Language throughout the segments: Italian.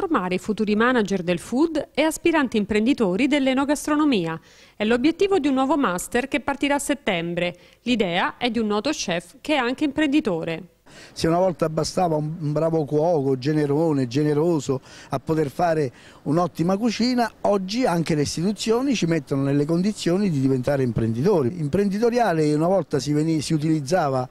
formare i futuri manager del food e aspiranti imprenditori dell'enogastronomia. È l'obiettivo di un nuovo master che partirà a settembre. L'idea è di un noto chef che è anche imprenditore. Se una volta bastava un bravo cuoco, generone, generoso a poter fare un'ottima cucina, oggi anche le istituzioni ci mettono nelle condizioni di diventare imprenditori. Imprenditoriale una volta si, veniva, si utilizzava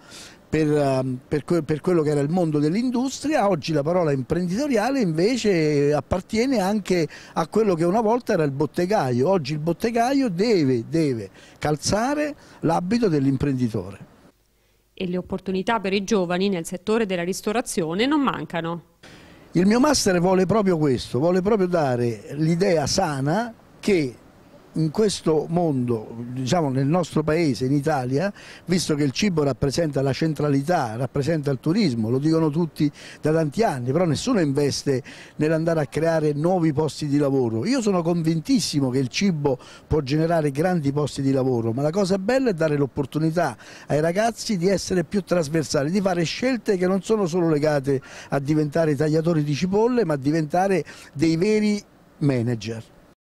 per, ehm, per, per, quello che era il mondo dell'industria, oggi la parola imprenditoriale invece appartiene anche a quello che una volta era il bottegaio, oggi il bottegaio deve, deve calzare l'abito dell'imprenditore. E le opportunità per i giovani nel settore della ristorazione non mancano. Il mio master vuole proprio questo, vuole proprio dare l'idea sana che in questo mondo, diciamo nel nostro paese, in Italia, visto che il cibo rappresenta la centralità, rappresenta il turismo, lo dicono tutti da tanti anni, però nessuno investe nell'andare a creare nuovi posti di lavoro. Io sono convintissimo che il cibo può generare grandi posti di lavoro, ma la cosa bella è dare l'opportunità ai ragazzi di essere più trasversali, di fare scelte che non sono solo legate a diventare tagliatori di cipolle, ma a diventare dei veri manager.